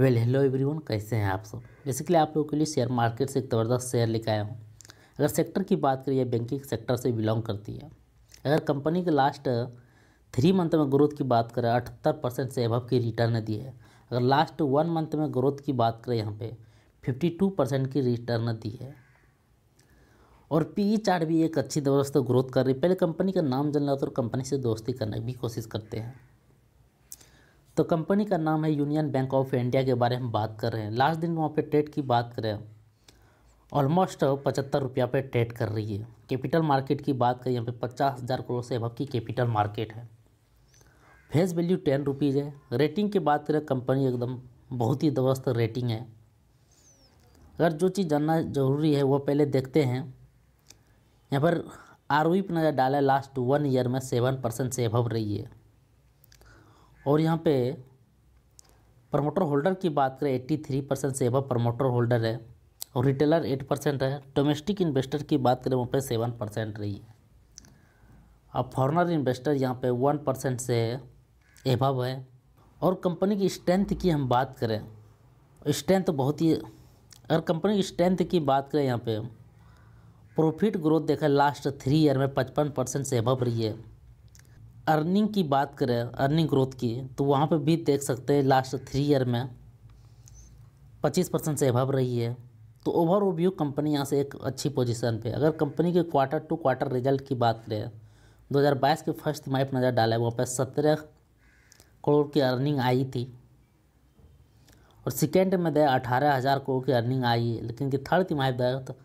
well hello everyone कैसे हैं आप सब बेसिकली आप लोगों के लिए शेयर मार्केट से एक ज़बरदस्त शेयर लेकर आया हूँ अगर सेक्टर की बात करें यह बैंकिंग सेक्टर से बिलोंग करती है अगर कंपनी के लास्ट थ्री मंथ में ग्रोथ की बात करें अठहत्तर परसेंट से अभव की रिटर्न दी है अगर लास्ट वन मंथ में ग्रोथ की बात करें यहाँ पर फिफ्टी टू परसेंट की रिटर्न दी है और पी ई चार्ट भी एक अच्छी ज़बरदस्त ग्रोथ कर रही है पहले कंपनी का नाम जानना तो कंपनी से दोस्ती करने की भी कोशिश करते हैं तो कंपनी का नाम है यूनियन बैंक ऑफ इंडिया के बारे में बात कर रहे हैं लास्ट दिन वहाँ पे ट्रेड की बात करें ऑलमोस्ट पचहत्तर रुपया पे ट्रेड कर रही है कैपिटल मार्केट की बात करें यहाँ पे पचास हज़ार करोड़ से अब की कैपिटल मार्केट है फेस वैल्यू टेन रुपीज़ है रेटिंग की बात करें कंपनी एकदम बहुत ही दबस्त रेटिंग है अगर जो चीज़ जानना जरूरी है वो पहले देखते हैं यहाँ पर आर ओ पर नज़र डाला लास्ट वन ईयर में सेवन परसेंट से अभव रही है और यहाँ पे प्रमोटर होल्डर की बात करें एट्टी थ्री परसेंट से अब प्रमोटर होल्डर है और रिटेलर एट परसेंट है डोमेस्टिक इन्वेस्टर की बात करें वहाँ पे सेवन परसेंट रही है अब फॉरनर इन्वेस्टर यहाँ पे वन परसेंट से अभव है और कंपनी की स्ट्रेंथ की हम बात करें स्ट्रेंथ तो बहुत ही अगर कंपनी की स्ट्रेंथ की बात करें यहाँ पर प्रॉफिट ग्रोथ देखा लास्ट थ्री ईयर में पचपन परसेंट से अभव रही है अर्निंग की बात करें अर्निंग ग्रोथ की तो वहाँ पे भी देख सकते हैं लास्ट थ्री ईयर में 25 परसेंट से अभाव रही है तो ओवर व्यू कंपनी यहाँ से एक अच्छी पोजीशन पे अगर कंपनी के क्वार्टर टू क्वार्टर रिजल्ट की बात करें 2022 के फर्स्ट तिमाही पर नज़र डाला है वहाँ पर सत्रह करोड़ की अर्निंग आई थी और सेकेंड में दे अठारह हज़ार करोड़ की अर्निंग आई है लेकिन कि थर्ड तिमाही दे तो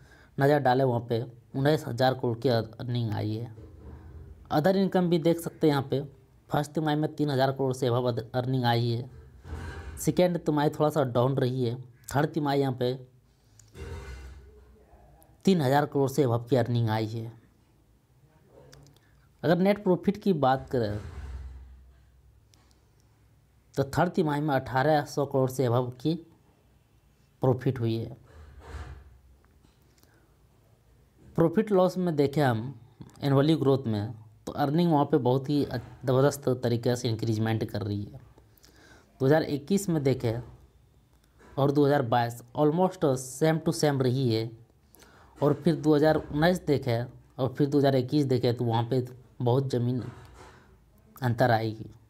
नज़र डाले वहाँ पर उन्नीस हज़ार करोड़ की अर्निंग आई है अदर इनकम भी देख सकते हैं यहाँ पे फर्स्ट तिमाही में तीन हज़ार करोड़ से अभाव अर्निंग आई है सेकेंड तिमाही थोड़ा सा डाउन रही है थर्ड तिमाही यहाँ पे तीन हज़ार करोड़ से अभाव की अर्निंग आई है अगर नेट प्रॉफिट की बात करें तो थर्ड तिमाही में अठारह सौ करोड़ से अभाव की प्रॉफिट हुई है प्रॉफिट लॉस में देखें हम एनुअली ग्रोथ में अर्निंग वहाँ पे बहुत ही ज़बरदस्त तरीके से इंक्रीजमेंट कर रही है 2021 में देखें और 2022 ऑलमोस्ट सेम टू सेम रही है और फिर 2019 देखें और फिर 2021 देखें तो वहाँ पे बहुत ज़मीन अंतर आएगी